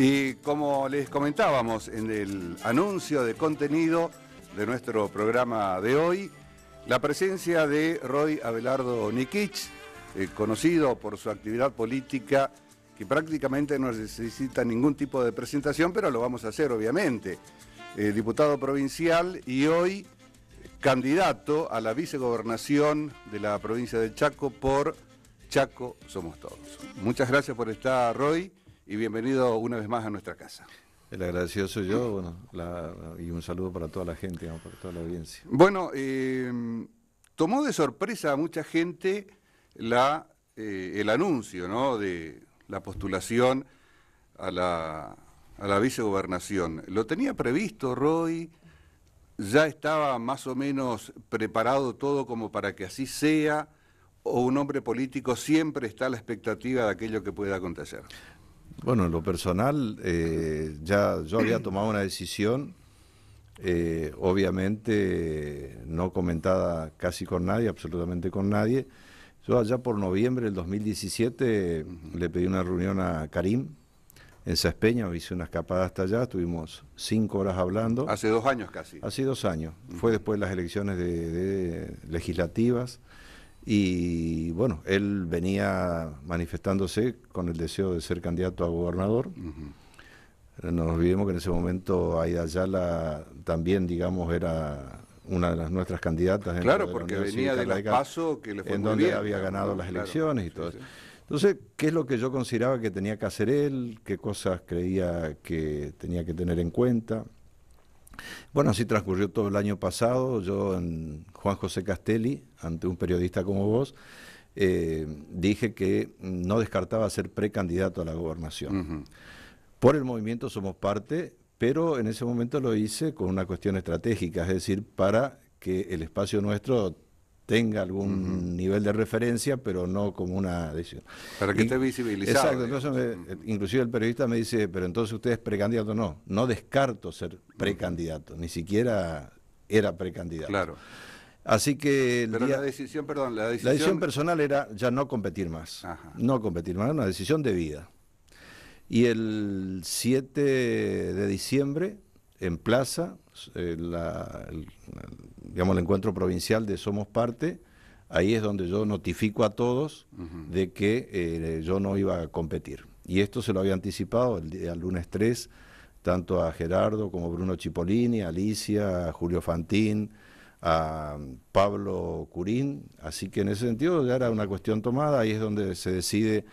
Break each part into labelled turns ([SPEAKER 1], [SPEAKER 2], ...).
[SPEAKER 1] Y como les comentábamos en el anuncio de contenido de nuestro programa de hoy, la presencia de Roy Abelardo Nikich, eh, conocido por su actividad política, que prácticamente no necesita ningún tipo de presentación, pero lo vamos a hacer obviamente. Eh, diputado provincial y hoy candidato a la vicegobernación de la provincia del Chaco por Chaco Somos Todos. Muchas gracias por estar, Roy y bienvenido una vez más a nuestra casa.
[SPEAKER 2] El agradecido soy yo, y un saludo para toda la gente, para toda la audiencia. Bueno,
[SPEAKER 1] eh, tomó de sorpresa a mucha gente eh, el anuncio de la postulación a la, a la vicegobernación. ¿Lo tenía previsto, Roy? ¿Ya estaba más o menos preparado todo como para que así sea? ¿O un hombre político siempre está a la expectativa de aquello que pueda acontecer?
[SPEAKER 2] Bueno, en lo personal, eh, ya yo había tomado una decisión, eh, obviamente no comentada casi con nadie, absolutamente con nadie. Yo allá por noviembre del 2017 le pedí una reunión a Karim en Saspeña, hice una escapada hasta allá, estuvimos cinco horas hablando. Hace
[SPEAKER 1] dos años casi.
[SPEAKER 2] Hace dos años, fue después de las elecciones de legislativas. Y bueno, él venía manifestándose con el deseo de ser candidato a gobernador. Eh, nos olvidemos que en ese momento Aida Ayala también, digamos, era una de las nuestras candidatas. Claro, porque venía de PASO que le fue en había ganado las elecciones y todo eso. Entonces, ¿qué es lo que yo consideraba que tenía que hacer él? ¿Qué cosas creía que tenía que tener en cuenta? Bueno, así transcurrió todo el año pasado. Yo, en Juan José Castelli, ante un periodista como vos, eh, dije que no descartaba ser precandidato a la gobernación. Por el movimiento somos parte, pero en ese momento lo hice con una cuestión estratégica, es decir, para que el espacio nuestro tenga algún nivel de referencia, pero no como una decisión. Para que esté visibilizado. Exacto, eh, inclusive el periodista me dice, pero entonces usted es precandidato. No, no descarto ser precandidato, ni siquiera era precandidato. Claro. Así que... pero la
[SPEAKER 1] decisión, perdón, la decisión... La decisión
[SPEAKER 2] personal era ya no competir más. No competir más, una decisión de vida. Y el 7 de diciembre, en Plaza, eh, el, digamos, el encuentro provincial de Somos Parte, ahí es donde yo notifico a todos de que eh, yo no iba a competir. Y esto se lo había anticipado el, día lunes 3, tanto a Gerardo como Bruno Cipollini, a Alicia, a Julio Fantín, a Pablo Curín. Así que en ese sentido ya era una cuestión tomada, ahí es donde se decide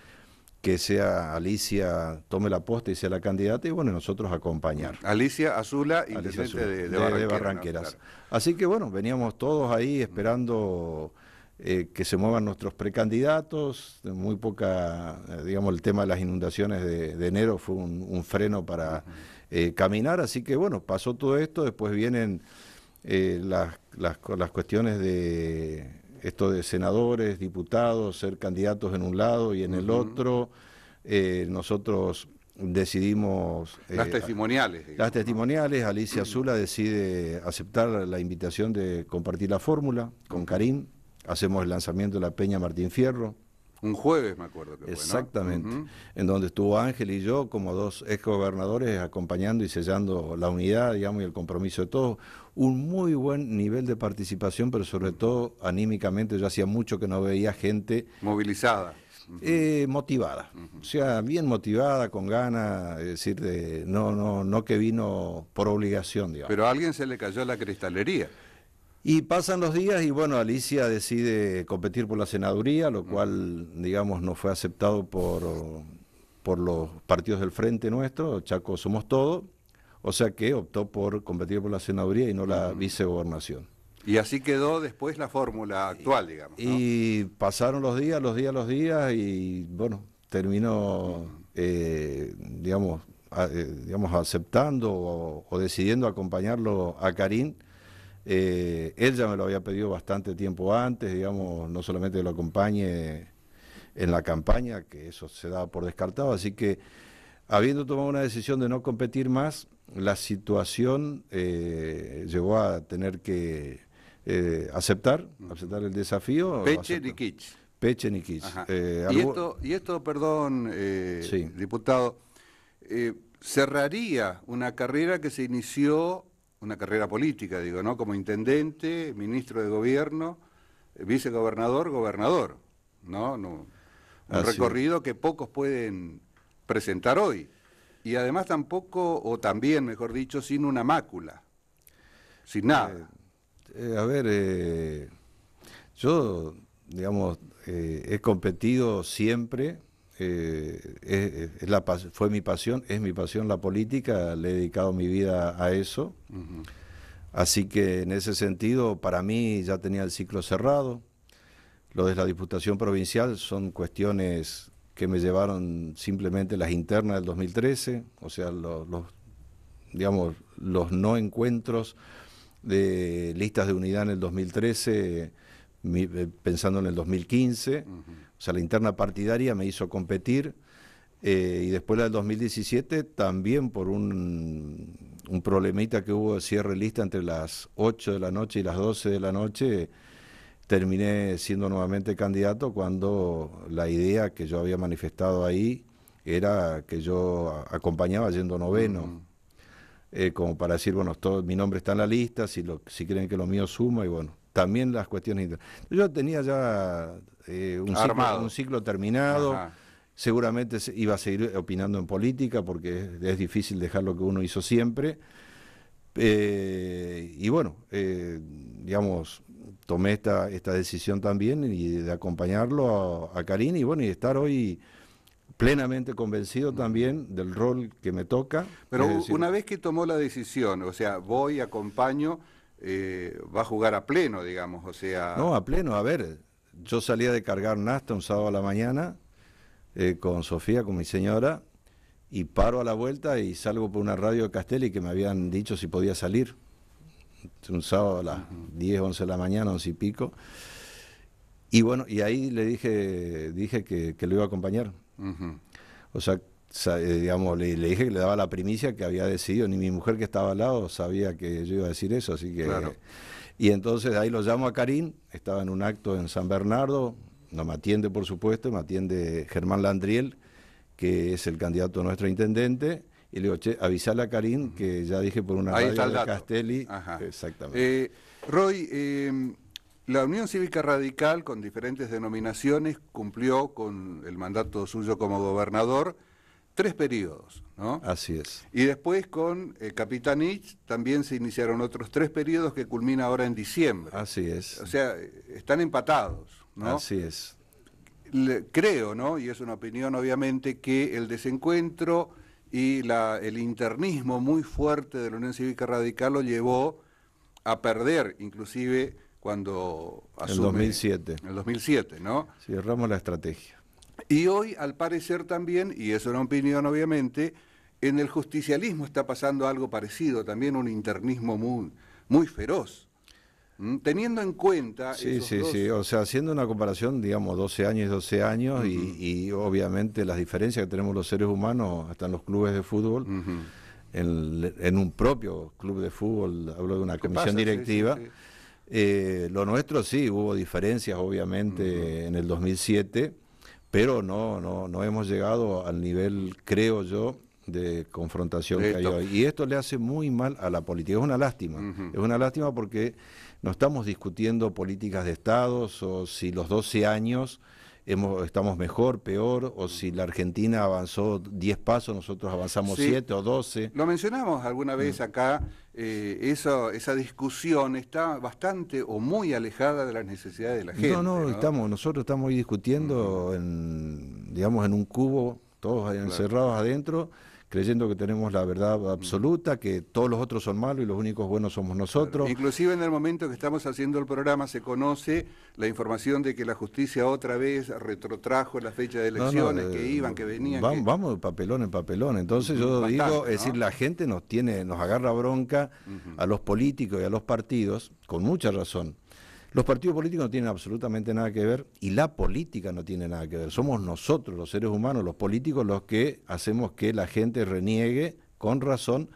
[SPEAKER 2] que sea Alicia tome la posta y sea la candidata y bueno, nosotros acompañar.
[SPEAKER 1] Alicia Azula, y de, Barranqueras.
[SPEAKER 2] Así que bueno, veníamos todos ahí mm. esperando eh, que se muevan nuestros precandidatos, muy poca, eh, digamos, el tema de las inundaciones de, enero fue un, freno para eh, caminar, así que bueno, pasó todo esto, después vienen las cuestiones de esto de senadores, diputados, ser candidatos en un lado y en el otro. Eh, nosotros decidimos... Eh, las
[SPEAKER 1] testimoniales.
[SPEAKER 2] las testimoniales. Alicia Zula decide aceptar la invitación de compartir la fórmula con Karim. Hacemos el lanzamiento de la Peña Martín Fierro.
[SPEAKER 1] Un jueves, me acuerdo que Exactamente.
[SPEAKER 2] Fue, ¿no? En donde estuvo Ángel y yo como dos exgobernadores acompañando y sellando la unidad, digamos, y el compromiso de todos un muy buen nivel de participación, pero sobre todo anímicamente yo hacía mucho que no veía gente... Movilizada. Eh, motivada, o sea, bien motivada, con ganas, es decir, no, no, no que vino por obligación, digamos. Pero a
[SPEAKER 1] alguien se le cayó la cristalería.
[SPEAKER 2] Y pasan los días y bueno, Alicia decide competir por la senaduría, lo cual, digamos, no fue aceptado por, por los partidos del frente nuestro, Chaco Somos todos. O sea que optó por competir por la senaduría y no la vicegobernación.
[SPEAKER 1] Y así quedó después la fórmula actual, digamos. Y pasaron
[SPEAKER 2] los días, los días, los días y bueno, terminó, eh, digamos, eh, digamos, aceptando o, decidiendo acompañarlo a Karim. Eh, él ya me lo había pedido bastante tiempo antes, digamos, no solamente lo acompañe en la campaña, que eso se daba por descartado, así que habiendo tomado una decisión de no competir más, la situación eh, llevó a tener que eh, aceptar, mm. aceptar el desafío. Peche Nikich. Peche eh, ¿Y,
[SPEAKER 1] esto, y esto, perdón, eh, diputado, cerraría una carrera que se inició, una carrera política, digo, ¿no? Como intendente, ministro de gobierno, vicegobernador, gobernador, ¿no? no un recorrido que pocos pueden presentar hoy. Y además tampoco, o también, mejor dicho, sin una mácula, sin nada.
[SPEAKER 2] Eh, eh, a ver, eh, yo, digamos, he competido siempre, es, fue mi pasión, es mi pasión la política, le he dedicado mi vida a eso. Así que en ese sentido, para mí ya tenía el ciclo cerrado. Lo de la Diputación Provincial son cuestiones que me llevaron simplemente las internas del 2013, o sea, los, digamos, los no encuentros de listas de unidad en el 2013, eh, pensando en el 2015, o sea, la interna partidaria me hizo competir, eh, y después la del 2017 también por un, un problemita que hubo de cierre lista entre las 8 de la noche y las 12 de la noche, terminé siendo nuevamente candidato cuando la idea que yo había manifestado ahí era que yo acompañaba yendo noveno, mm. eh, como para decir, bueno, todo, mi nombre está en la lista, si, lo, si creen que lo mío suma, y bueno, también las cuestiones internas. Yo tenía ya eh, un, ciclo, terminado, seguramente iba a seguir opinando en política, porque es, difícil dejar lo que uno hizo siempre. Eh, y bueno, digamos, tomé esta, esta decisión también y de acompañarlo a, a y bueno, y estar hoy plenamente convencido también del rol que me toca. Pero una
[SPEAKER 1] vez que tomó la decisión, o sea, voy, acompaño, eh, va a jugar a pleno, digamos, o sea... No, a
[SPEAKER 2] pleno, a ver, yo salía de cargar Nasta un sábado a la mañana eh, con Sofía, con mi señora, y paro a la vuelta y salgo por una radio de Castelli que me habían dicho si podía salir un sábado a las 10, 11 de la mañana, 11 y pico. Y bueno, y ahí le dije, dije que, que lo iba a acompañar. O sea, eh, digamos, le, dije que le daba la primicia que había decidido, ni mi mujer que estaba al lado sabía que yo iba a decir eso, así que... Y entonces ahí lo llamo a Karim, estaba en un acto en San Bernardo, no me atiende por supuesto, me atiende Germán Landriel, que es el candidato a nuestro intendente, y le digo, che, a Karim que ya dije por una Ahí Castelli.
[SPEAKER 1] Exactamente. Eh, Roy, em, la Unión Cívica Radical, con diferentes denominaciones, cumplió con el mandato suyo como gobernador tres periodos, ¿no?
[SPEAKER 2] Así es.
[SPEAKER 1] Y después con eh, Capitán Capitanich también se iniciaron otros tres periodos que culmina ahora en diciembre. Así es. O sea, están empatados, ¿no? Así es. creo, ¿no? Y es una opinión, obviamente, que el desencuentro y la, el internismo muy fuerte de la Unión Cívica Radical lo llevó a perder, inclusive cuando asume... En 2007. En 2007, ¿no?
[SPEAKER 2] Cerramos la estrategia.
[SPEAKER 1] Y hoy, al parecer también, y eso era opinión obviamente, en el justicialismo está pasando algo parecido, también un internismo muy, muy feroz. Mm, teniendo en cuenta. Sí, sí.
[SPEAKER 2] O sea, haciendo una comparación, digamos, 12 años y 12 años, y, obviamente las diferencias que tenemos los seres humanos, hasta en los clubes de fútbol, en, un propio club de fútbol, hablo de una comisión directiva. Eh, lo nuestro sí, hubo diferencias, obviamente, en el 2007, pero no, no, no hemos llegado al nivel, creo yo, de confrontación que hay hoy. Y esto le hace muy mal a la política. Es una lástima. Es una lástima porque no estamos discutiendo políticas de estados o si los 12 años hemos, estamos mejor, peor, o si la Argentina avanzó 10 pasos, nosotros avanzamos 7 o 12.
[SPEAKER 1] Lo mencionamos alguna vez mm. acá, eh, esa discusión está bastante o muy alejada de las necesidades de la gente. No, no, Estamos,
[SPEAKER 2] nosotros estamos discutiendo mm. en, digamos, en un cubo, todos encerrados adentro creyendo que tenemos la verdad mm. absoluta, que todos los otros son malos y los únicos buenos somos nosotros.
[SPEAKER 1] Inclusive en el momento que estamos haciendo el programa se conoce la información de que la justicia otra vez retrotrajo la fecha de elecciones, eh, que iban, que venían.
[SPEAKER 2] Vamos, de papelón en papelón. Entonces yo digo, es decir, la gente nos tiene, nos agarra bronca a los políticos y a los partidos, con mucha razón los partidos políticos no tienen absolutamente nada que ver y la política no tiene nada que ver. Somos nosotros, los seres humanos, los políticos, los que hacemos que la gente reniegue con razón,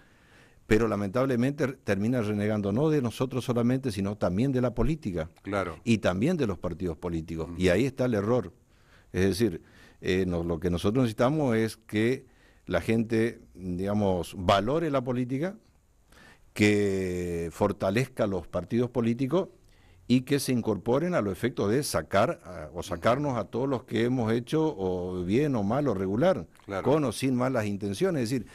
[SPEAKER 2] pero lamentablemente termina renegando no de nosotros solamente, sino también de la política. Claro. Y también de los partidos políticos. Y ahí está el error. Es decir, eh, lo que nosotros necesitamos es que la gente, digamos, valore la política, que fortalezca los partidos políticos y que se incorporen a los efectos de sacar o sacarnos a todos los que hemos hecho o bien o mal o regular, con o sin malas intenciones. Es decir,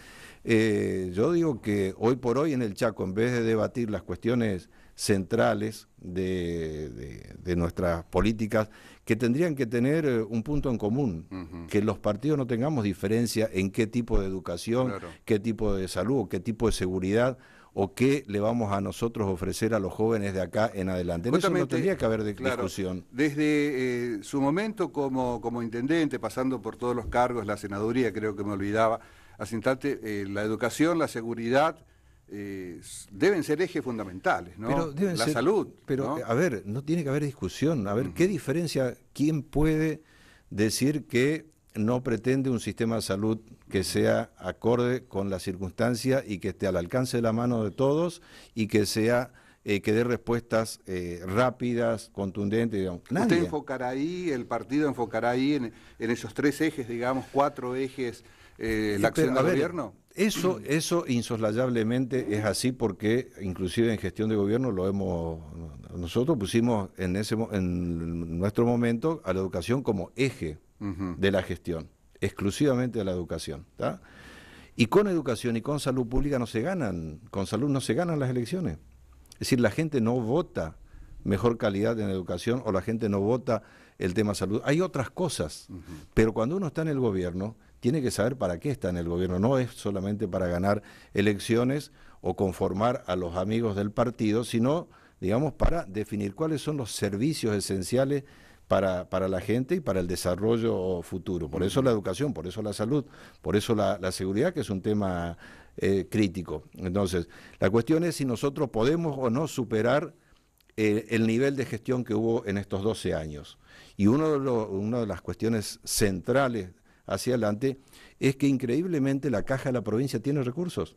[SPEAKER 2] eh, yo digo que hoy por hoy en el Chaco, en vez de debatir las cuestiones centrales de, nuestras políticas, que tendrían que tener eh, un punto en común, que los partidos no tengamos diferencia en qué tipo de educación, qué tipo de salud, qué tipo de seguridad o qué le vamos a nosotros ofrecer a los jóvenes de acá en adelante. no tendría que haber discusión.
[SPEAKER 1] Desde eh, su momento como, como intendente, pasando por todos los cargos, la senaduría, creo que me olvidaba, hace eh, la educación, la seguridad, eh, deben ser ejes fundamentales, la salud. Pero, a
[SPEAKER 2] ver, no tiene que haber discusión. A ver, ¿qué diferencia? ¿Quién puede decir que no pretende un sistema de salud que sea acorde con la circunstancia y que esté al alcance de la mano de todos y que sea eh, que dé respuestas eh, rápidas, contundentes. Usted
[SPEAKER 1] enfocará ahí, el partido enfocará ahí en, esos tres ejes, digamos, cuatro ejes, eh, la acción del gobierno. Eso,
[SPEAKER 2] eso insoslayablemente es así porque inclusive en gestión de gobierno lo hemos nosotros pusimos en ese en nuestro momento a la educación como eje de la gestión, exclusivamente de la educación. Y con educación y con salud pública no se ganan, con salud no se ganan las elecciones. Es decir, la gente no vota mejor calidad en educación o la gente no vota el tema salud. Hay otras cosas, pero cuando uno está en el gobierno, tiene que saber para qué está en el gobierno. No es solamente para ganar elecciones o conformar a los amigos del partido, sino, digamos, para definir cuáles son los servicios esenciales para, para, la gente y para el desarrollo futuro. Por eso la educación, por eso la salud, por eso la, seguridad, que es un tema eh, crítico. Entonces, la cuestión es si nosotros podemos o no superar eh, el nivel de gestión que hubo en estos 12 años. Y uno de una de las cuestiones centrales hacia adelante es que increíblemente la caja de la provincia tiene recursos.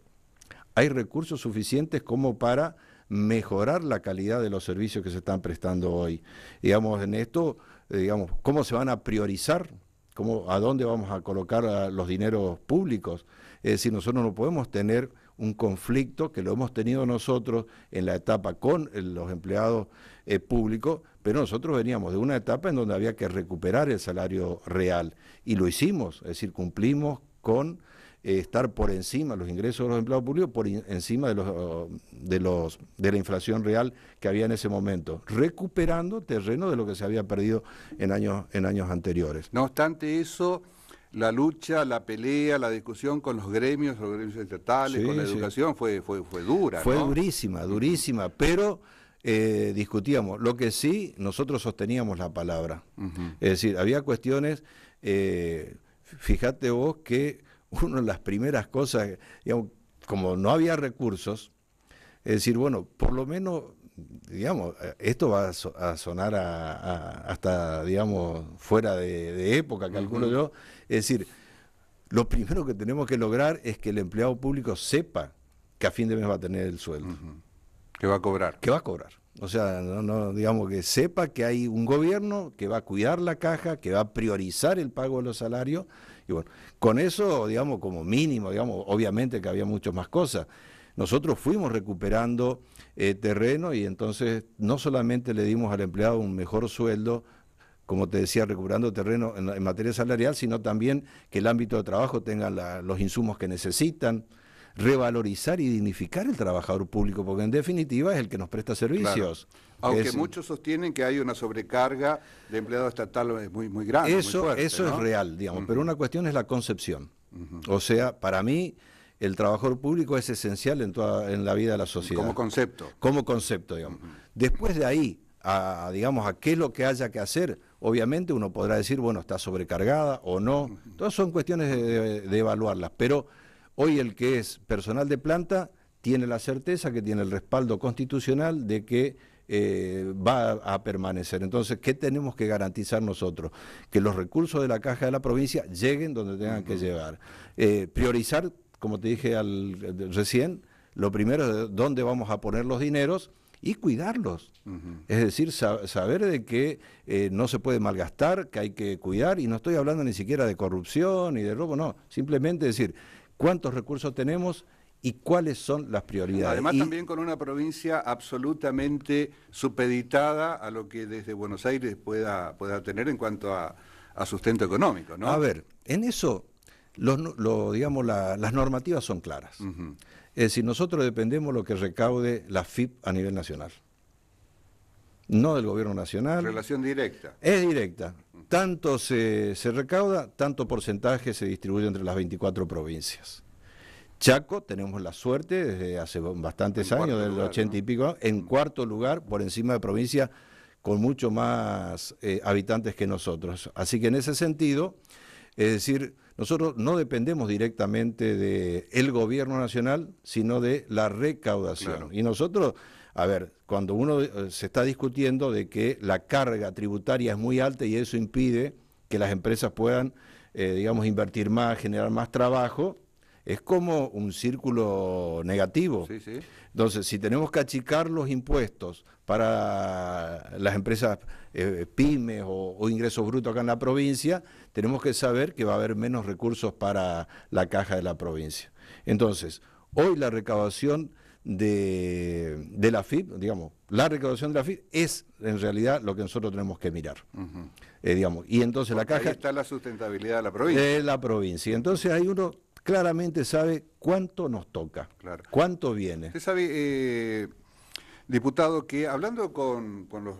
[SPEAKER 2] Hay recursos suficientes como para mejorar la calidad de los servicios que se están prestando hoy. Digamos, en esto, eh, digamos, cómo se van a priorizar, cómo, a dónde vamos a colocar los dineros públicos. Es decir, nosotros no podemos tener un conflicto que lo hemos tenido nosotros en la etapa con eh, los empleados eh, públicos, pero nosotros veníamos de una etapa en donde había que recuperar el salario real y lo hicimos, es decir, cumplimos con eh, estar por encima los ingresos de los empleados públicos, por encima de los, de los de la inflación real que había en ese momento, recuperando terreno de lo que se había perdido en años, en años anteriores.
[SPEAKER 1] No obstante eso, la lucha, la pelea, la discusión con los gremios, los gremios estatales, con la educación, fue, fue, fue dura. Fue
[SPEAKER 2] durísima, durísima, pero... Eh, discutíamos. Lo que sí, nosotros sosteníamos la palabra. Es decir, había cuestiones, eh, fíjate vos que una de las primeras cosas, como no había recursos, es decir, bueno, por lo menos, digamos, esto va a sonar hasta, digamos, fuera de, época, calculo yo, es decir, lo primero que tenemos que lograr es que el empleado público sepa que a fin de mes va a tener el sueldo. Que va a cobrar. Que va a cobrar. O sea, no, digamos que sepa que hay un gobierno que va a cuidar la caja, que va a priorizar el pago de los salarios con eso, digamos, como mínimo, digamos, obviamente que había muchas más cosas. Nosotros fuimos recuperando eh, terreno y entonces no solamente le dimos al empleado un mejor sueldo, como te decía, recuperando terreno en, materia salarial, sino también que el ámbito de trabajo tenga los insumos que necesitan, revalorizar y dignificar el trabajador público, porque en definitiva es el que nos presta servicios. Aunque muchos
[SPEAKER 1] sostienen que hay una sobrecarga de empleado estatal muy, muy grande. Eso, eso es real,
[SPEAKER 2] digamos, pero una cuestión es la concepción. O sea, para mí el trabajador público es esencial en, toda, en la vida de la sociedad. Como concepto. Como concepto, digamos. Después de ahí, a, digamos, a qué es lo que haya que hacer, obviamente uno podrá decir, bueno, está sobrecargada o no. Todas son cuestiones de, de evaluarlas, pero Hoy el que es personal de planta tiene la certeza que tiene el respaldo constitucional de que eh, va a permanecer. Entonces, ¿qué tenemos que garantizar nosotros? Que los recursos de la caja de la provincia lleguen donde tengan que llevar. Eh, priorizar, como te dije al, recién, lo primero es dónde vamos a poner los dineros y cuidarlos. Es decir, saber de que eh, no se puede malgastar, que hay que cuidar, y no estoy hablando ni siquiera de corrupción y de robo, no, simplemente decir, cuántos recursos tenemos y cuáles son las prioridades. Además también
[SPEAKER 1] con una provincia absolutamente supeditada a lo que desde Buenos Aires pueda, pueda tener en cuanto a, sustento económico. ¿no? A ver,
[SPEAKER 2] en eso lo, digamos, las normativas son claras. Es decir, nosotros dependemos de lo que recaude la FIP a nivel nacional no del gobierno nacional. Relación directa. Es directa. Tanto se, recauda, tanto porcentaje se distribuye entre las 24 provincias. Chaco, tenemos la suerte desde hace bastantes años, desde los 80 y pico, en mm. cuarto lugar por encima de provincias con mucho más eh, habitantes que nosotros. Así que en ese sentido, es decir, nosotros no dependemos directamente del gobierno nacional, sino de la recaudación. Y nosotros a ver, cuando uno eh, se está discutiendo de que la carga tributaria es muy alta y eso impide que las empresas puedan, eh, digamos, invertir más, generar más trabajo, es como un círculo negativo. Sí, sí. Entonces, si tenemos que achicar los impuestos para las empresas eh, pymes o, o, ingresos brutos acá en la provincia, tenemos que saber que va a haber menos recursos para la caja de la provincia. Entonces, hoy la recaudación de, la FIP, digamos, la recaudación de la FIP es en realidad lo que nosotros tenemos que mirar. Eh, digamos, y entonces la caja... Ahí
[SPEAKER 1] está la sustentabilidad de la provincia. De
[SPEAKER 2] la provincia. Entonces ahí uno claramente sabe cuánto nos toca, cuánto viene.
[SPEAKER 1] Usted sabe, eh, diputado, que hablando con, los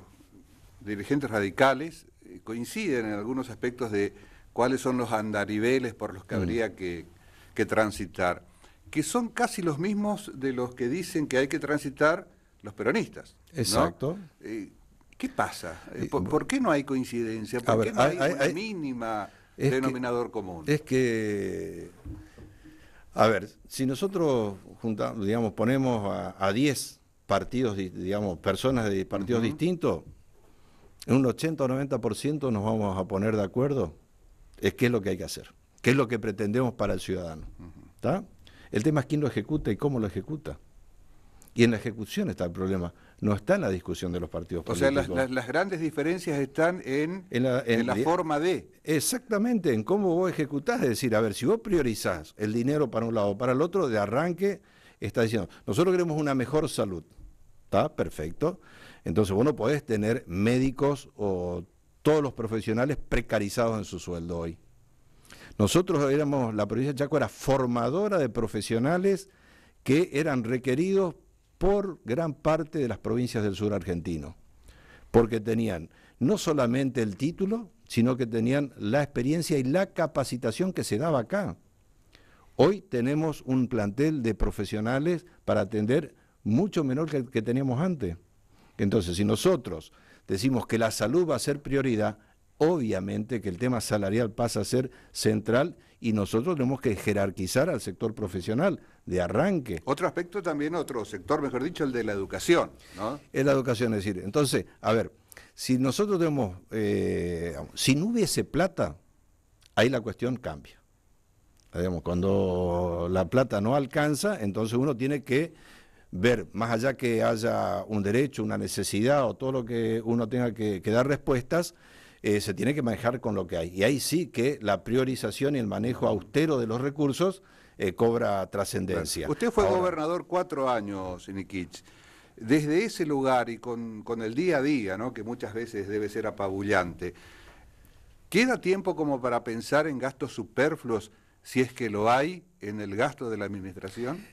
[SPEAKER 1] dirigentes radicales, eh, coinciden en algunos aspectos de cuáles son los andariveles por los que mm. habría que, que transitar que son casi los mismos de los que dicen que hay que transitar los peronistas. Exacto. Eh, ¿Qué pasa? Eh, ¿Por, qué no hay coincidencia? ¿Por qué no hay, una mínima denominador común?
[SPEAKER 2] Es que, a ver, si nosotros digamos, ponemos a 10 partidos, digamos, personas de partidos distintos, en un 80 o 90% nos vamos a poner de acuerdo es qué es lo que hay que hacer, qué es lo que pretendemos para el ciudadano. ¿Está? El tema es quién lo ejecuta y cómo lo ejecuta. Y en la ejecución está el problema, no está en la discusión de los partidos políticos. O sea,
[SPEAKER 1] las, grandes diferencias están en,
[SPEAKER 2] la, forma de... Exactamente, en cómo vos ejecutás. Es decir, a ver, si vos priorizás el dinero para un lado o para el otro, de arranque está diciendo, nosotros queremos una mejor salud. ¿Está? Perfecto. Entonces vos no podés tener médicos o todos los profesionales precarizados en su sueldo hoy. Nosotros éramos, la provincia de Chaco era formadora de profesionales que eran requeridos por gran parte de las provincias del sur argentino, porque tenían no solamente el título, sino que tenían la experiencia y la capacitación que se daba acá. Hoy tenemos un plantel de profesionales para atender mucho menor que que teníamos antes. Entonces, si nosotros decimos que la salud va a ser prioridad, obviamente que el tema salarial pasa a ser central y nosotros tenemos que jerarquizar al sector profesional de arranque. Otro
[SPEAKER 1] aspecto también, otro sector, mejor dicho, el de la educación.
[SPEAKER 2] Es la educación, es decir, entonces, a ver, si nosotros tenemos, eh, si no hubiese plata, ahí la cuestión cambia. Digamos, cuando la plata no alcanza, entonces uno tiene que ver, más allá que haya un derecho, una necesidad o todo lo que uno tenga que dar respuestas, eh, se tiene que manejar con lo que hay. Y ahí sí que la priorización y el manejo austero de los recursos eh, cobra trascendencia. Usted fue
[SPEAKER 1] gobernador cuatro años, Iquich, Desde ese lugar y con, el día a día, ¿no? que muchas veces debe ser apabullante, ¿queda tiempo como para pensar en gastos superfluos, si es que lo hay, en el gasto de la administración?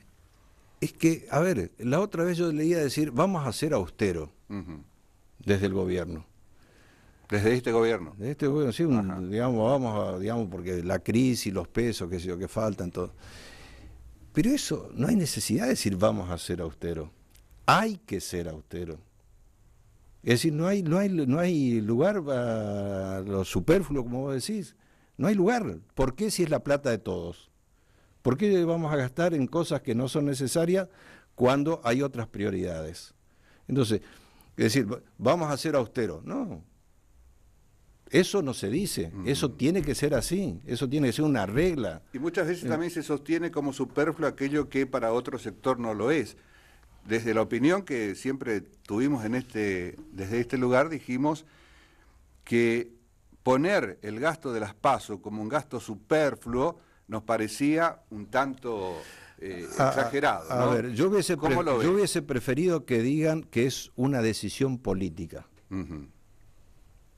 [SPEAKER 2] Es que, a ver, la otra vez yo leía decir, vamos a ser austero desde el gobierno. Desde este gobierno. Desde este gobierno, sí, digamos, vamos a, digamos, porque la crisis, los pesos, qué sé yo, que faltan, todo. Pero eso, no hay necesidad de decir vamos a ser austeros, Hay que ser austero. Es decir, no hay, no hay, no hay lugar para lo superfluo, como vos decís. No hay lugar. ¿Por qué si es la plata de todos? ¿Por qué vamos a gastar en cosas que no son necesarias cuando hay otras prioridades? Entonces, es decir, vamos a ser austeros. No, eso no se dice, mm. eso tiene que ser así, eso tiene que ser una regla.
[SPEAKER 1] Y muchas veces eh. también se sostiene como superfluo aquello que para otro sector no lo es. Desde la opinión que siempre tuvimos en este, desde este lugar dijimos que poner el gasto de las PASO como un gasto superfluo nos parecía un tanto eh, ah, ah, exagerado. A, ver, yo hubiese, hubiese
[SPEAKER 2] preferido que digan que es una decisión política.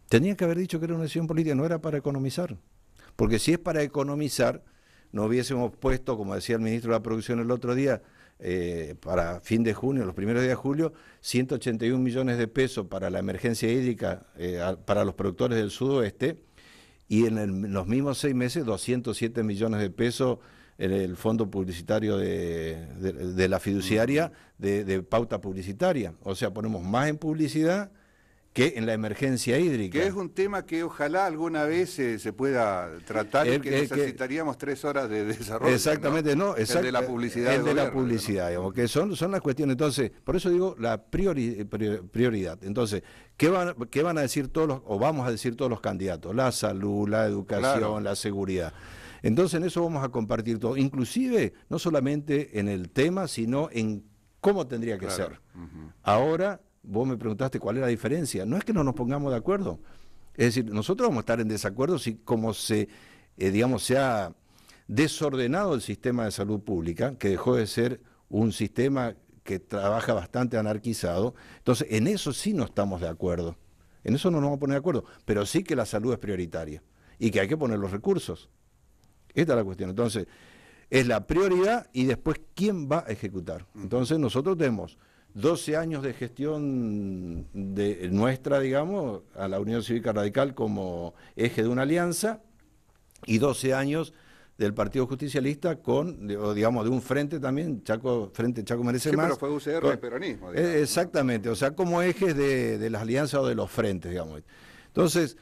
[SPEAKER 2] Tenía que haber dicho que era una decisión política, no era para economizar. Porque si es para economizar, no hubiésemos puesto, como decía el ministro de la Producción el otro día, eh, para fin de junio, los primeros días de julio, 181 millones de pesos para la emergencia hídrica eh, para los productores del sudoeste y en los mismos seis meses 207 millones de pesos en el fondo publicitario de, la fiduciaria de pauta publicitaria. O sea, ponemos más en publicidad que en la emergencia hídrica. Que es
[SPEAKER 1] un tema que ojalá alguna vez eh, se pueda tratar eh, eh, que necesitaríamos tres horas de desarrollo. Exactamente, no, Exactamente, el de la publicidad. El de la
[SPEAKER 2] publicidad, que son, son las cuestiones. Entonces, por eso digo la prioridad. Entonces, ¿qué van, van a decir todos los, o vamos a decir todos los candidatos? La salud, la educación, la seguridad. Entonces, en eso vamos a compartir todo, inclusive no solamente en el tema, sino en cómo tendría que ser. Ahora vos me preguntaste cuál es la diferencia. No es que no nos pongamos de acuerdo. Es decir, nosotros vamos a estar en desacuerdo si como se, eh, digamos, se ha desordenado el sistema de salud pública, que dejó de ser un sistema que trabaja bastante anarquizado. Entonces, en eso sí no estamos de acuerdo. En eso no nos vamos a poner de acuerdo. Pero sí que la salud es prioritaria y que hay que poner los recursos. Esta es la cuestión. Entonces, es la prioridad y después quién va a ejecutar. Entonces, nosotros tenemos 12 años de gestión de eh, nuestra, digamos, a la Unión Cívica Radical como eje de una alianza y 12 años del Partido Justicialista con, digamos, de un frente también, Chaco, Frente Chaco Merece sí, fue UCR
[SPEAKER 1] peronismo. Eh,
[SPEAKER 2] exactamente, o sea, como ejes de, de, las alianzas o de los frentes, digamos. Entonces...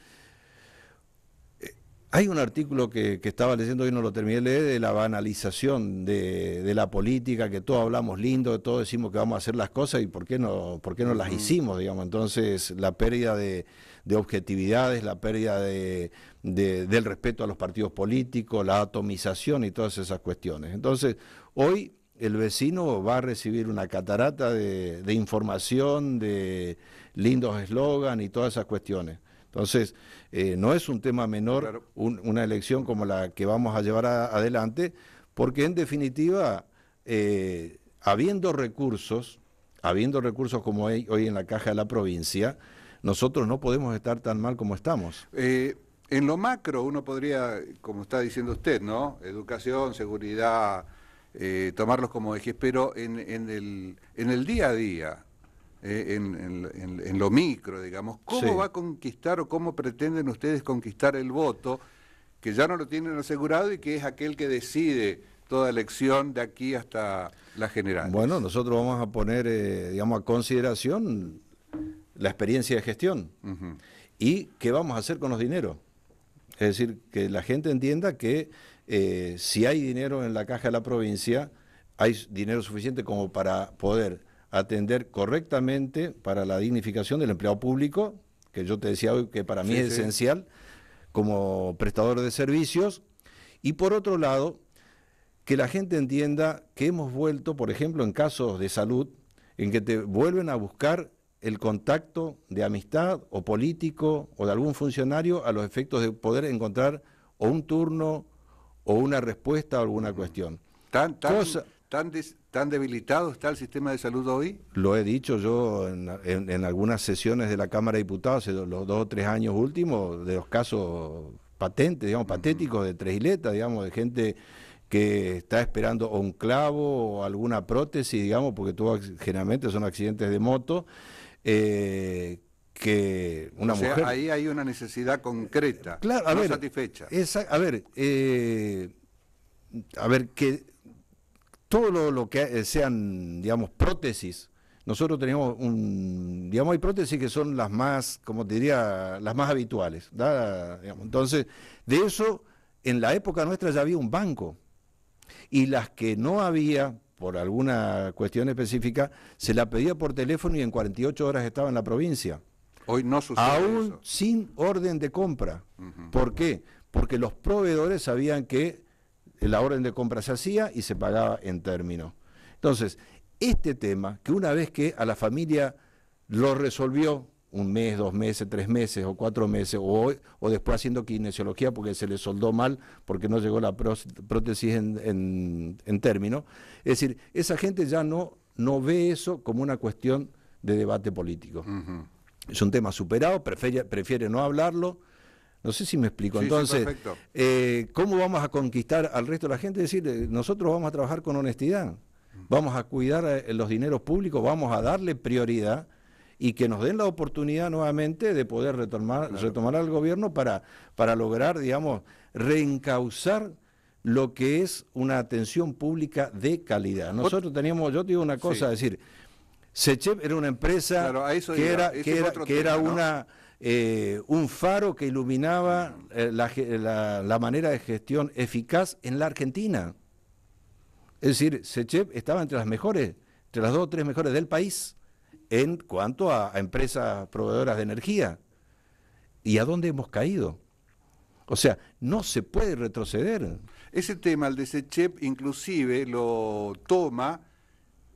[SPEAKER 2] Hay un artículo que, estaba leyendo, hoy no lo terminé de leer, de la banalización de, la política, que todos hablamos lindo, que todos decimos que vamos a hacer las cosas y por qué no, por qué no las hicimos, digamos. Entonces, la pérdida de, objetividades, la pérdida del respeto a los partidos políticos, la atomización y todas esas cuestiones. Entonces, hoy el vecino va a recibir una catarata de, de información, de lindos eslogan y todas esas cuestiones. Entonces, eh, no es un tema menor una elección como la que vamos a llevar adelante, porque en definitiva, eh, habiendo recursos, habiendo recursos como hay hoy en la caja de la provincia, nosotros no podemos estar tan mal como estamos.
[SPEAKER 1] Eh, en lo macro uno podría, como está diciendo usted, ¿no? Educación, seguridad, tomarlos como ejes, pero en, el, en el día a día, eh, en, lo micro, digamos. ¿Cómo va a conquistar o cómo pretenden ustedes conquistar el voto que ya no lo tienen asegurado y que es aquel que decide toda elección de aquí hasta la general?
[SPEAKER 2] Bueno, nosotros vamos a poner, eh, digamos, a consideración la experiencia de gestión y qué vamos a hacer con los dineros. Es decir, que la gente entienda que eh, si hay dinero en la caja de la provincia, hay dinero suficiente como para poder atender correctamente para la dignificación del empleado público, que yo te decía hoy que para mí es esencial como prestador de servicios, y por otro lado, que la gente entienda que hemos vuelto, por ejemplo, en casos de salud, en que te vuelven a buscar el contacto de amistad o político o de algún funcionario a los efectos de poder encontrar o un turno
[SPEAKER 1] o una respuesta a alguna cuestión. Tan, ¿Tan debilitado está el sistema de salud hoy?
[SPEAKER 2] Lo he dicho yo en, algunas sesiones de la Cámara de Diputados, en los dos o tres años últimos, de los casos patentes, digamos, patéticos de tres hiletas, digamos, de gente que está esperando un clavo o alguna prótesis, digamos, porque generalmente son accidentes de moto, eh, que una o sea, Ahí
[SPEAKER 1] hay una necesidad concreta, claro, no satisfecha.
[SPEAKER 2] a ver, eh, a ver, que todo lo, que sean, digamos, prótesis, nosotros tenemos un, digamos, hay prótesis que son las más, como te diría, las más habituales. entonces, de eso, en la época nuestra ya había un banco. Y las que no había, por alguna cuestión específica, se la pedía por teléfono y en 48 horas estaba en la provincia. Hoy no
[SPEAKER 1] sucede. Aún
[SPEAKER 2] sin orden de compra. ¿Por qué? Porque los proveedores sabían que la orden de compra se hacía y se pagaba en término. Entonces, este tema, que una vez que a la familia lo resolvió, un mes, dos meses, tres meses o cuatro meses, o, o después haciendo kinesiología porque se le soldó mal, porque no llegó la prótesis en, en, término. Es decir, esa gente ya no, no ve eso como una cuestión de debate político. Es un tema superado, prefiere, prefiere no hablarlo, no sé si me explico. Entonces, eh, ¿cómo vamos a conquistar al resto de la gente? decir, eh, nosotros vamos a trabajar con honestidad, vamos a cuidar eh, los dineros públicos, vamos a darle prioridad y que nos den la oportunidad nuevamente de poder retomar, retomar al gobierno para, para lograr, digamos, reencauzar lo que es una atención pública de calidad. Nosotros teníamos, yo te digo una cosa, es decir, Sechev era una empresa que, era, que, era, una... Eh, un faro que iluminaba eh, la, manera de gestión eficaz en la Argentina. Es decir, Sechep estaba entre las mejores, entre las dos o tres mejores del país en cuanto a, empresas proveedoras de energía. ¿Y a dónde hemos caído? O sea, no se puede retroceder.
[SPEAKER 1] Ese tema, el de Sechep, inclusive lo toma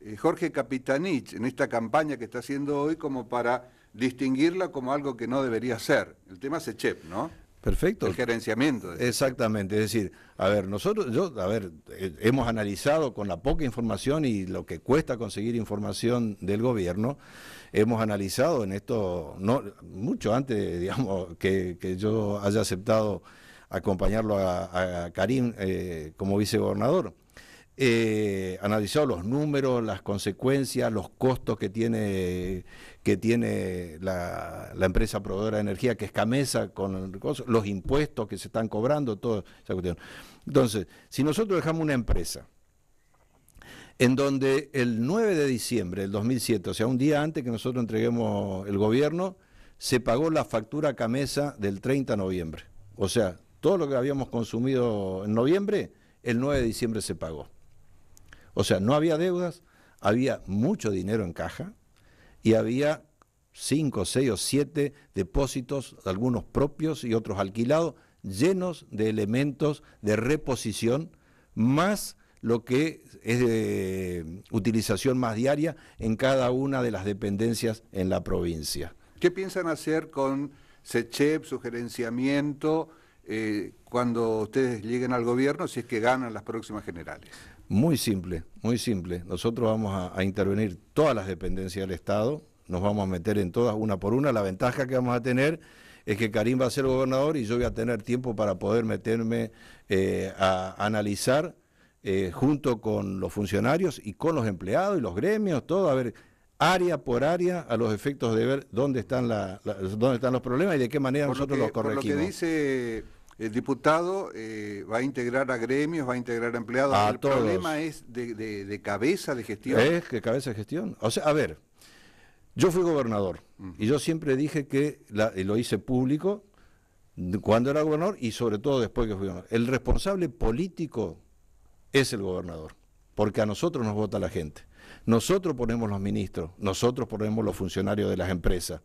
[SPEAKER 1] eh, Jorge Capitanich en esta campaña que está haciendo hoy como para distinguirla como algo que no debería ser. El tema es CHEP, ¿no? Perfecto. El gerenciamiento.
[SPEAKER 2] Exactamente, es decir, a ver, nosotros, yo, a ver, eh, hemos analizado con la poca información y lo que cuesta conseguir información del gobierno, hemos analizado en esto, no, mucho antes, digamos, que, yo haya aceptado acompañarlo a, Karim eh, como vicegobernador eh, analizado los números, las consecuencias, los costos que tiene, que tiene la, empresa proveedora de energía, que es Camesa, con los impuestos que se están cobrando, toda esa cuestión. Entonces, si nosotros dejamos una empresa en donde el 9 de diciembre del 2007, o sea, un día antes que nosotros entreguemos el gobierno, se pagó la factura Camesa del 30 de noviembre. O sea, todo lo que habíamos consumido en noviembre, el 9 de diciembre se pagó. O sea, no había deudas, había mucho dinero en caja y había cinco, seis o siete depósitos, algunos propios y otros alquilados, llenos de elementos de reposición, más lo que es de utilización más diaria en cada una de las dependencias en la provincia.
[SPEAKER 1] ¿Qué piensan hacer con SECHEP, su gerenciamiento, eh, cuando ustedes lleguen al gobierno, si es que ganan las próximas generales?
[SPEAKER 2] Muy simple, muy simple. Nosotros vamos a, intervenir todas las dependencias del Estado, nos vamos a meter en todas una por una. La ventaja que vamos a tener es que Karim va a ser gobernador y yo voy a tener tiempo para poder meterme eh, a analizar eh, junto con los funcionarios y con los empleados y los gremios, todo, a ver área por área a los efectos de ver dónde están, la, dónde están los problemas y de qué manera nosotros los corregimos. lo que
[SPEAKER 1] dice el diputado eh, va a integrar a gremios, va a integrar a empleados. el problema es de, cabeza de gestión. Es
[SPEAKER 2] que cabeza de gestión. O sea, a ver, yo fui gobernador y yo siempre dije que lo hice público cuando era gobernador y sobre todo después que fui gobernador. El responsable político es el gobernador, porque a nosotros nos vota la gente. Nosotros ponemos los ministros, nosotros ponemos los funcionarios de las empresas.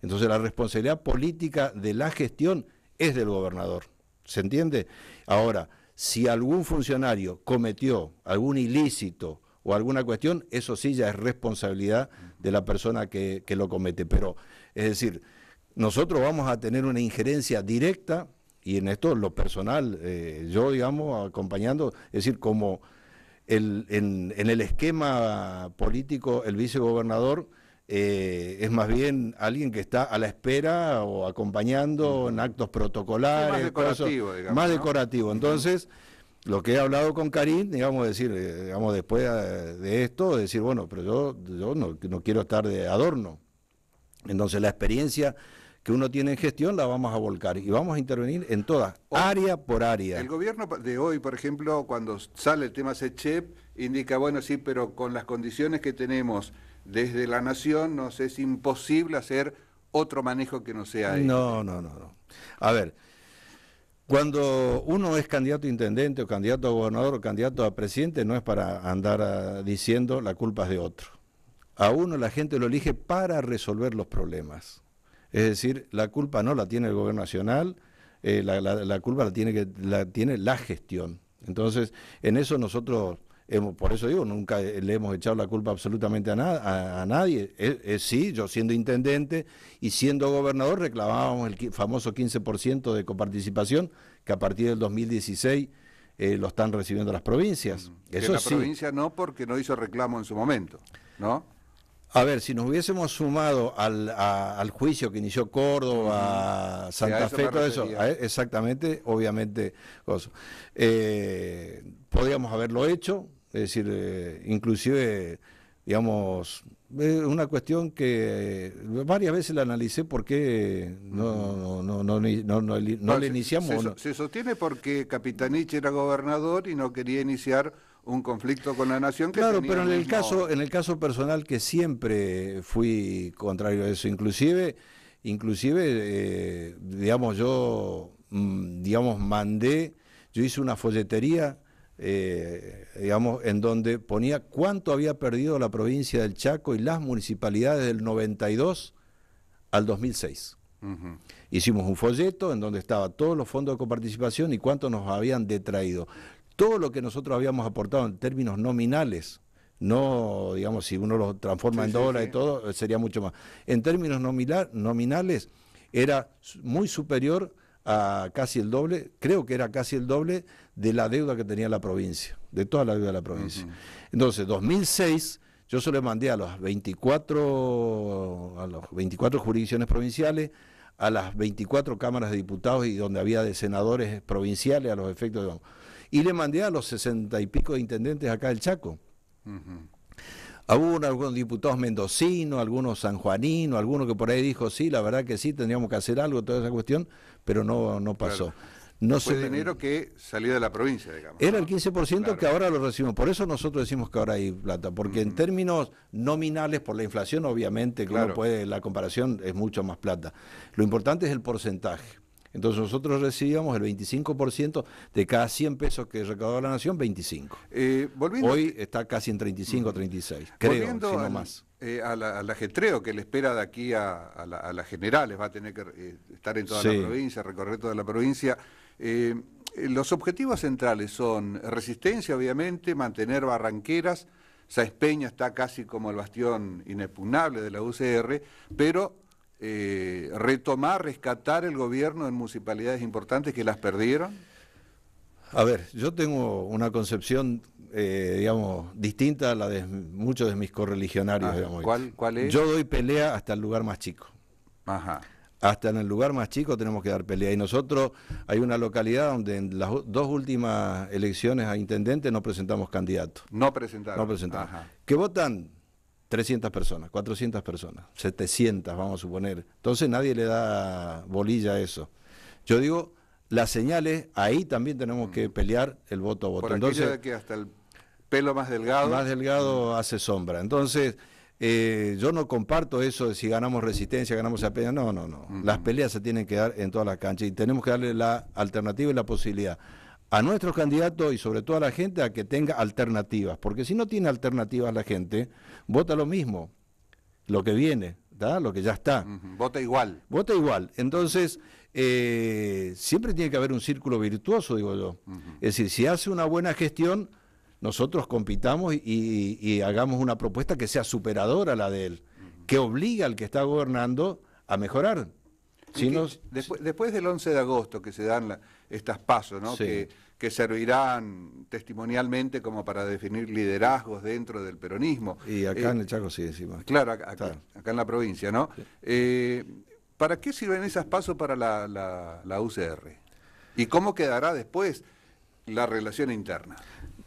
[SPEAKER 2] Entonces la responsabilidad política de la gestión es del gobernador. ¿Se entiende? Ahora, si algún funcionario cometió algún ilícito o alguna cuestión, eso sí ya es responsabilidad de la persona que, lo comete. Pero, es decir, nosotros vamos a tener una injerencia directa, y en esto lo personal, eh, yo, digamos, acompañando, es decir, como el, en el esquema político el vicegobernador eh, es más bien alguien que está a la espera o acompañando en actos protocolares. más decorativo, Más decorativo. Entonces, lo que he hablado con Karim, digamos, decir, eh, digamos, después eh, de esto, decir, bueno, pero yo, no, quiero estar de adorno. Entonces, la experiencia que uno tiene en gestión la vamos a volcar y vamos a intervenir en todas, área por área. El
[SPEAKER 1] gobierno de hoy, por ejemplo, cuando sale el tema SECHEP, indica, bueno, sí, pero con las condiciones que tenemos desde la nación nos es imposible hacer otro manejo que no sea él. Este.
[SPEAKER 2] No, no, no, no. A ver, cuando uno es candidato a intendente o candidato a gobernador o candidato a presidente, no es para andar ah, diciendo la culpa es de otro. A uno la gente lo elige para resolver los problemas. Es decir, la culpa no la tiene el gobierno nacional, eh, la, culpa la tiene, que, la tiene la gestión. Entonces, en eso nosotros por eso digo, nunca eh, le hemos echado la culpa absolutamente a, nada a, nadie. sí, yo siendo intendente y siendo gobernador reclamábamos el famoso 15% de coparticipación que a partir del 2016 eh, lo están recibiendo las provincias. Mm, eso eso la provincia
[SPEAKER 1] no porque no hizo reclamo en su momento,
[SPEAKER 2] ¿no? A ver, si nos hubiésemos sumado al, juicio que inició Córdoba, mm. Santa Fe, todo eso, e, exactamente, obviamente, eh, podríamos haberlo hecho, es decir, eh, inclusive, digamos, es una cuestión que varias veces la analicé porque no, no, le iniciamos.
[SPEAKER 1] Se, sostiene porque Capitanich era gobernador y no quería iniciar un conflicto con la nación que claro pero en el caso
[SPEAKER 2] en el caso personal que siempre fui contrario a eso inclusive inclusive eh, digamos yo mm, digamos mandé yo hice una folletería eh, digamos, en donde ponía cuánto había perdido la provincia del Chaco y las municipalidades del 92 al 2006. Hicimos un folleto en donde estaba todos los fondos de coparticipación y cuánto nos habían detraído. Todo lo que nosotros habíamos aportado en términos nominales, no, digamos, si uno lo transforma en dólares y todo, eh, sería mucho más. En términos nominales, era muy superior a casi el doble, creo que era casi el doble de la deuda que tenía la provincia, de toda la deuda de la provincia. Entonces, 2006, yo se le mandé a las 24, a los 24 jurisdicciones provinciales, a las 24 cámaras de diputados y donde había de senadores provinciales a los efectos de... Y le mandé a los 60 y pico de intendentes acá del Chaco. Uh algunos diputados mendocinos, algunos sanjuaninos, algunos que por ahí dijo, sí, la verdad que sí, tendríamos que hacer algo, toda esa cuestión, pero no, no pasó. No dinero
[SPEAKER 1] que salió de la provincia,
[SPEAKER 2] Era el 15% que ahora lo recibimos. Por eso nosotros decimos que ahora hay plata, porque en términos nominales, por la inflación, obviamente, claro, puede, la comparación es mucho más plata. Lo importante es el porcentaje. Entonces nosotros recibíamos el 25% de cada 100 pesos que recaudaba la nación, 25. Eh, Hoy está casi en 35, 36, creo, más.
[SPEAKER 1] Eh, al, ajetreo que le espera de aquí a, las generales, va a tener que eh, estar en toda la provincia, recorrer toda la provincia. Eh, eh, los objetivos centrales son resistencia, obviamente, mantener barranqueras. Saez Peña está casi como el bastión inexpugnable de la UCR, pero eh, retomar, rescatar el gobierno en municipalidades importantes que las perdieron? A
[SPEAKER 2] ver, yo tengo una concepción, digamos, distinta a la de muchos de mis correligionarios. digamos, ¿cuál, es? Yo doy pelea hasta el lugar más chico. Ajá hasta en el lugar más chico tenemos que dar pelea. Y nosotros hay una localidad donde en las dos últimas elecciones a intendente no presentamos candidatos.
[SPEAKER 1] No presentaron. No presentaron.
[SPEAKER 2] Que votan 300 personas, 400 personas, 700 vamos a suponer. Entonces nadie le da bolilla a eso. Yo digo, las señales, ahí también tenemos que mm. pelear el voto a voto. Entonces, que
[SPEAKER 1] hasta el pelo más delgado. Más
[SPEAKER 2] delgado mm. hace sombra. Entonces eh, yo no comparto eso de si ganamos resistencia, ganamos esa pelea. No, no, no. Las peleas se tienen que dar en todas las canchas y tenemos que darle la alternativa y la posibilidad a nuestros candidatos y sobre todo a la gente a que tenga alternativas. Porque si no tiene alternativas la gente, vota lo mismo, lo que viene, ¿da? lo que ya está. Vota igual. Vota igual. Entonces, eh, siempre tiene que haber un círculo virtuoso, digo yo. Es decir, si hace una buena gestión nosotros compitamos y, hagamos una propuesta que sea superadora a la de él, que obliga al que está gobernando a mejorar.
[SPEAKER 1] después, del 11 de agosto que se dan estas pasos, ¿no? que, servirán testimonialmente como para definir liderazgos dentro del peronismo. Y acá eh, en
[SPEAKER 2] el Chaco sí decimos.
[SPEAKER 1] Claro, acá, en la provincia, ¿no? Eh, ¿Para qué sirven esas pasos para la, la UCR? ¿Y cómo quedará después la relación interna?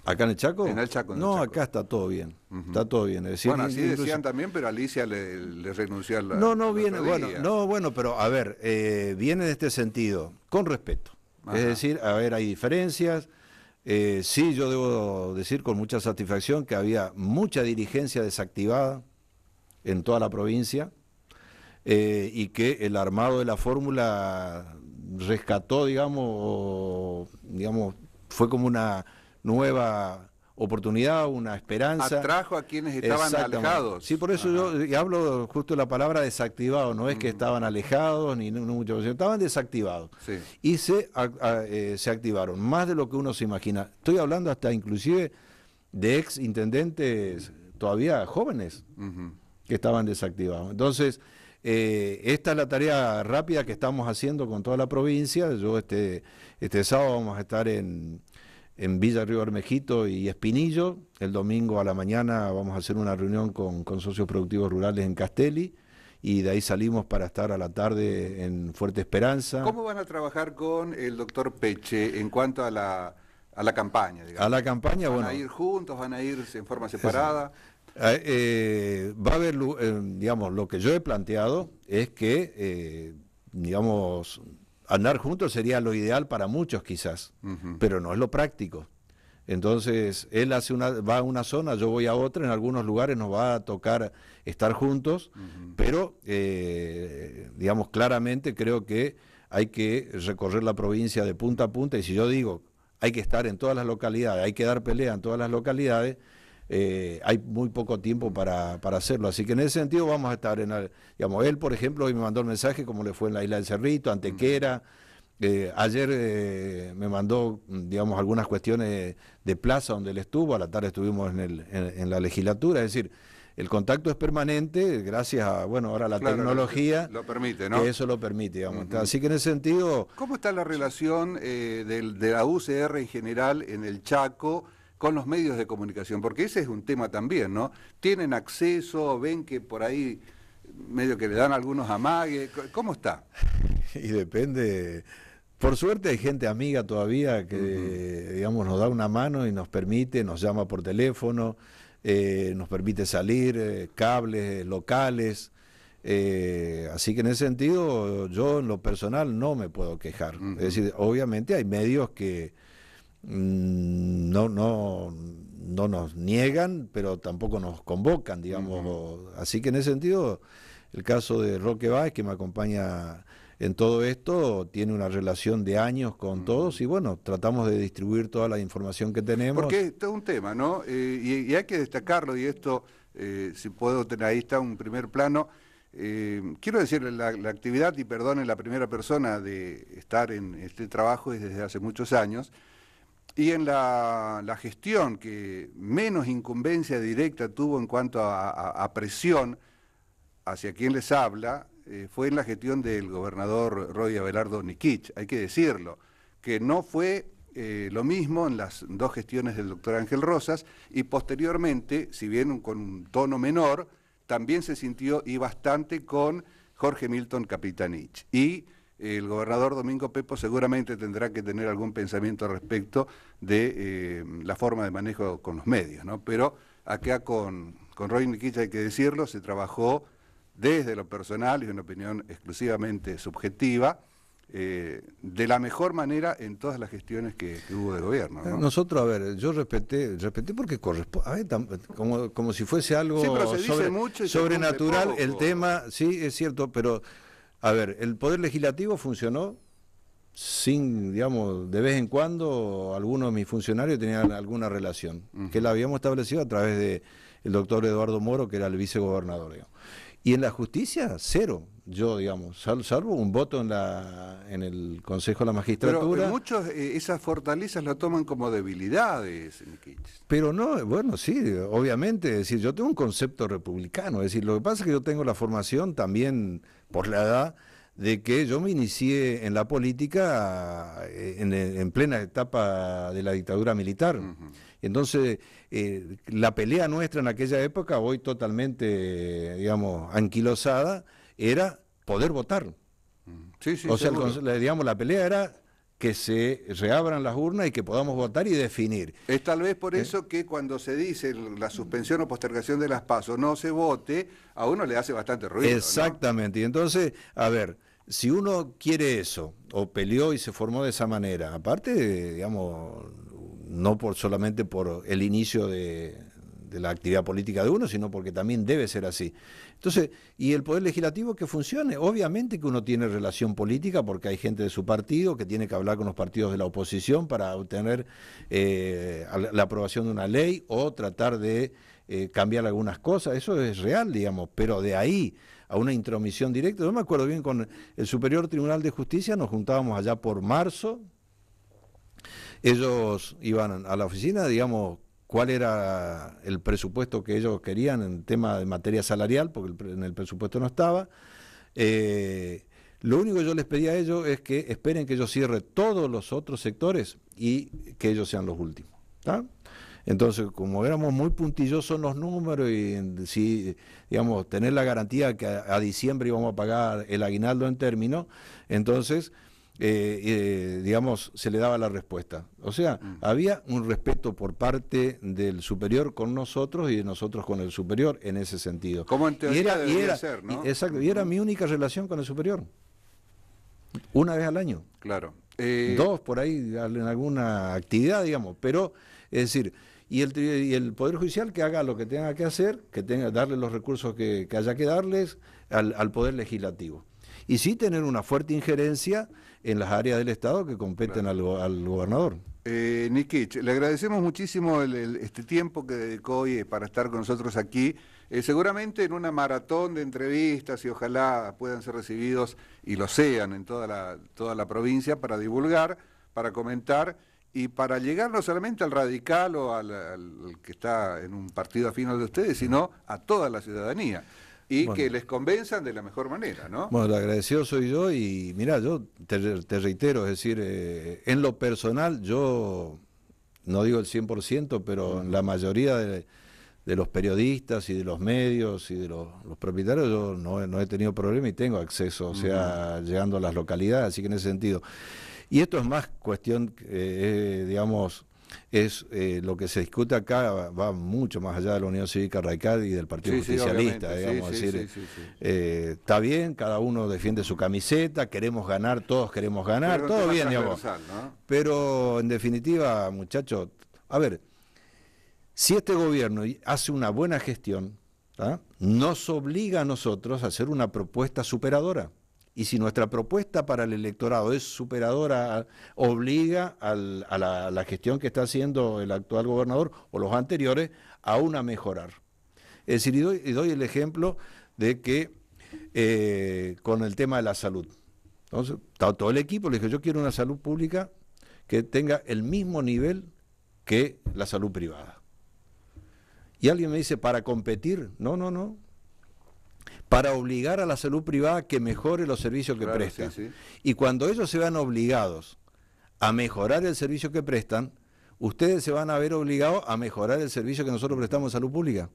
[SPEAKER 1] ¿Acá en el Chaco? En el Chaco.
[SPEAKER 2] no, acá está todo bien. Está todo bien. bueno, así decían
[SPEAKER 1] también, pero Alicia le, le renunció a la. No, no viene, bueno,
[SPEAKER 2] no, bueno, pero a ver, eh, viene de este sentido, con respeto. Es decir, a ver, hay diferencias. Eh, sí, yo debo decir con mucha satisfacción que había mucha dirigencia desactivada en toda la provincia eh, y que el armado de la fórmula rescató, digamos, digamos, fue como una nueva oportunidad, una esperanza. Atrajo
[SPEAKER 1] a quienes estaban alejados.
[SPEAKER 2] Sí, por eso yo hablo justo la palabra desactivado, no es que mm. estaban alejados ni no, mucho, estaban desactivados. Y se, eh, se activaron, más de lo que uno se imagina. Estoy hablando hasta inclusive de ex intendentes todavía jóvenes que estaban desactivados. Entonces, eh, esta es la tarea rápida que estamos haciendo con toda la provincia. Yo este, este sábado vamos a estar en en Villa Río Bermejito y Espinillo. El domingo a la mañana vamos a hacer una reunión con, socios productivos rurales en Castelli y de ahí salimos para estar a la tarde en Fuerte Esperanza. ¿Cómo
[SPEAKER 1] van a trabajar con el doctor Peche en cuanto a la, a la campaña? A la campaña, ¿Van a ir juntos? ¿Van a ir en forma separada? Ah,
[SPEAKER 2] eh, va a haber, eh, digamos, lo que yo he planteado es que, eh, digamos, Andar juntos sería lo ideal para muchos quizás, pero no es lo práctico. Entonces, él hace una, va a una zona, yo voy a otra, en algunos lugares nos va a tocar estar juntos, pero, eh, digamos, claramente creo que hay que recorrer la provincia de punta a punta y si yo digo, hay que estar en todas las localidades, hay que dar pelea en todas las localidades, eh, hay muy poco tiempo para, hacerlo. Así que en ese sentido vamos a estar en, digamos, él por ejemplo hoy me mandó el mensaje como le fue en la isla del Cerrito, Antequera. Eh, ayer eh, me mandó, digamos, algunas cuestiones de plaza donde él estuvo, a la tarde estuvimos en, el, en, la legislatura, es decir, el contacto es permanente gracias a, bueno, ahora la tecnología. Lo permite, ¿no? Que eso lo permite, digamos. Así que en ese sentido...
[SPEAKER 1] ¿Cómo está la relación del, de la UCR en general en el Chaco? con los medios de comunicación, porque ese es un tema también, ¿no? Tienen acceso, ven que por ahí medio que le dan algunos amagues, ¿cómo está?
[SPEAKER 2] Y depende, por suerte hay gente amiga todavía que, digamos, nos da una mano y nos permite, nos llama por teléfono, eh, nos permite salir, eh, cables eh, locales. así que en ese sentido, yo en lo personal no me puedo quejar. Es decir, obviamente hay medios que Mm, no, no, no nos niegan, pero tampoco nos convocan, digamos. Así que en ese sentido, el caso de Roque Báez, que me acompaña en todo esto, tiene una relación de años con todos y bueno, tratamos de distribuir toda la información que tenemos. Porque
[SPEAKER 1] es un tema, ¿no? Eh, y, hay que destacarlo y esto, eh, si puedo, tener, ahí está un primer plano. Eh, quiero decirle la, la, actividad, y perdone la primera persona de estar en este trabajo desde hace muchos años, y en la, gestión que menos incumbencia directa tuvo en cuanto a, presión hacia quien les habla, eh, fue en la gestión del gobernador Roy Abelardo Nikich, hay que decirlo, que no fue eh, lo mismo en las dos gestiones del doctor Ángel Rosas y posteriormente, si bien con un tono menor, también se sintió y bastante con Jorge Milton Capitanich. Y el gobernador Domingo Pepo seguramente tendrá que tener algún pensamiento respecto de eh, la forma de manejo con los medios, ¿no? Pero acá con, con Roy Niquita hay que decirlo, se trabajó desde lo personal y una opinión exclusivamente subjetiva, eh, de la mejor manera en todas las gestiones que, hubo de gobierno.
[SPEAKER 2] Nosotros, a ver, yo respeté, respeté porque corresponde, a como, como si fuese algo mucho sobrenatural el tema, sí, es cierto, pero a ver, el Poder Legislativo funcionó sin, digamos, de vez en cuando algunos de mis funcionarios tenían alguna relación, que la habíamos establecido a través de el doctor Eduardo Moro, que era el vicegobernador. Digamos. Y en la justicia, cero. Yo, digamos, salvo, salvo un voto en, la, en el Consejo de la eh, Magistratura. Pero
[SPEAKER 1] muchos eh, esas fortalezas la toman como debilidades.
[SPEAKER 2] Pero no, bueno, sí, obviamente. Es decir, yo tengo un concepto republicano. Es decir, lo que pasa es que yo tengo la formación también por la edad de que yo me inicié en la política eh, en, plena etapa de la dictadura militar. Entonces, eh, la pelea nuestra en aquella época, hoy totalmente, digamos, anquilosada, era poder votar. Mm. Sí, sí, o sea, digamos, la pelea era que se reabran las urnas y que podamos votar y definir.
[SPEAKER 1] Es tal vez por ¿Eh? eso que cuando se dice la suspensión o postergación de las pasos no se vote, a uno le hace bastante ruido.
[SPEAKER 2] Exactamente, y entonces, a ver, si uno quiere eso, o peleó y se formó de esa manera, aparte, digamos, no por solamente por el inicio de, la actividad política de uno, sino porque también debe ser así. Entonces, y el Poder Legislativo que funcione. Obviamente que uno tiene relación política porque hay gente de su partido que tiene que hablar con los partidos de la oposición para obtener eh, la aprobación de una ley o tratar de eh, cambiar algunas cosas. Eso es real, digamos, pero de ahí a una intromisión directa. Yo me acuerdo bien con el Superior Tribunal de Justicia, nos juntábamos allá por marzo ellos iban a la oficina, digamos, cuál era el presupuesto que ellos querían en tema de materia salarial, porque en el presupuesto no estaba. Eh, lo único que yo les pedía a ellos es que esperen que ellos cierre todos los otros sectores y que ellos sean los últimos. Entonces, como éramos muy puntillosos en los números y si, digamos, tener la garantía que a, a diciembre íbamos a pagar el aguinaldo en términos, entonces eh, eh, digamos, se le daba la respuesta. O sea, mm. había un respeto por parte del superior con nosotros y de nosotros con el superior en ese sentido. Como en y era, Y, era mi única relación con el superior. Una vez al año. Claro. Eh, Dos por ahí en alguna actividad, digamos. Pero, es decir, y el, y el Poder Judicial que haga lo que tenga que hacer, que tenga darle los recursos que, que haya que darles al, al Poder Legislativo y sí tener una fuerte
[SPEAKER 1] injerencia en las áreas del Estado que competen al, gobernador. Eh, Nikich, le agradecemos muchísimo el, este tiempo que dedicó hoy eh, para estar con nosotros aquí. Eh, seguramente en una maratón de entrevistas y ojalá puedan ser recibidos y lo sean en toda la, toda la provincia para divulgar, para comentar y para llegar no solamente al radical o al, que está en un partido afín al de ustedes, sino a toda la ciudadanía y que les convenzan de la mejor manera, ¿no?
[SPEAKER 2] Bueno, lo agradecido soy yo y mira, yo te, reitero, es decir, eh, en lo personal yo no digo el 100%, pero en la mayoría de, los periodistas y de los medios y de los, propietarios yo no, he tenido problema y tengo acceso, o sea, llegando a las localidades, así que en ese sentido. Y esto es más cuestión, eh, eh, digamos, es eh, lo que se discute acá va mucho más allá de la Unión Cívica Radical y del Partido Justicialista, digamos, decir, eh, está bien, cada uno defiende su camiseta, queremos ganar, todos queremos ganar, todo bien, digamos. Pero en definitiva, muchachos, a ver, si este gobierno hace una buena gestión, ¿ah? nos obliga a nosotros a hacer una propuesta superadora. Y si nuestra propuesta para el electorado es superadora, obliga a, la, gestión que está haciendo el actual gobernador o los anteriores aún a mejorar. Es decir, y doy, el ejemplo de que eh, con el tema de la salud. Entonces, todo el equipo le dije, yo quiero una salud pública que tenga el mismo nivel que la salud privada. Y alguien me dice, para competir, no, no, no, para obligar a la salud privada que mejore los servicios que prestan. presta. Y cuando ellos se van obligados a mejorar el servicio que prestan, ustedes se van a ver obligados a mejorar el servicio que nosotros prestamos en salud pública.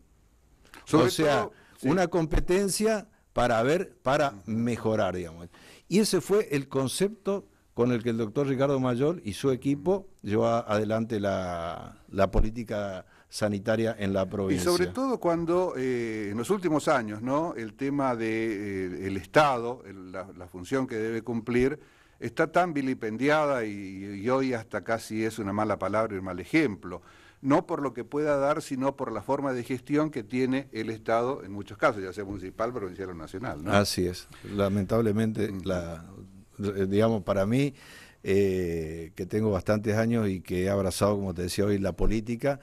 [SPEAKER 2] o sea, una competencia para ver, para mejorar, digamos. Y ese fue el concepto con el que el doctor Ricardo Mayor y su equipo llevó adelante la, la política sanitaria en la provincia. Y sobre
[SPEAKER 1] todo cuando eh, en los últimos años, ¿no? El tema de, eh, el Estado, la, función que debe cumplir, está tan vilipendiada y, hoy hasta casi es una mala palabra y un mal ejemplo. No por lo que pueda dar, sino por la forma de gestión que tiene el Estado en muchos casos, ya sea municipal, provincial o nacional. Así
[SPEAKER 2] es. Lamentablemente, mm. eh, digamos, para mí, que tengo bastantes años y que he abrazado, como te decía hoy, la política,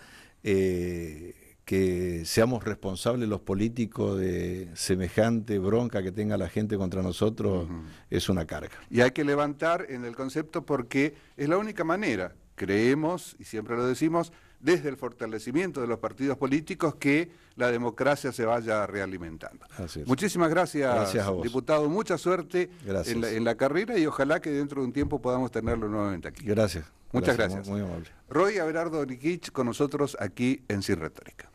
[SPEAKER 2] eh, que seamos responsables los políticos de semejante bronca que tenga la gente contra nosotros es una carga.
[SPEAKER 1] Y hay que levantar en el concepto porque es la única manera, creemos, y siempre lo decimos, desde el fortalecimiento de los partidos políticos que la democracia se vaya realimentando. Muchísimas gracias, diputado. Mucha suerte en la, carrera y ojalá que dentro de un tiempo podamos tenerlo nuevamente aquí. Gracias. Muchas gracias. Muy, amable. Roy Abelardo Nikich con nosotros aquí en Sin Retórica.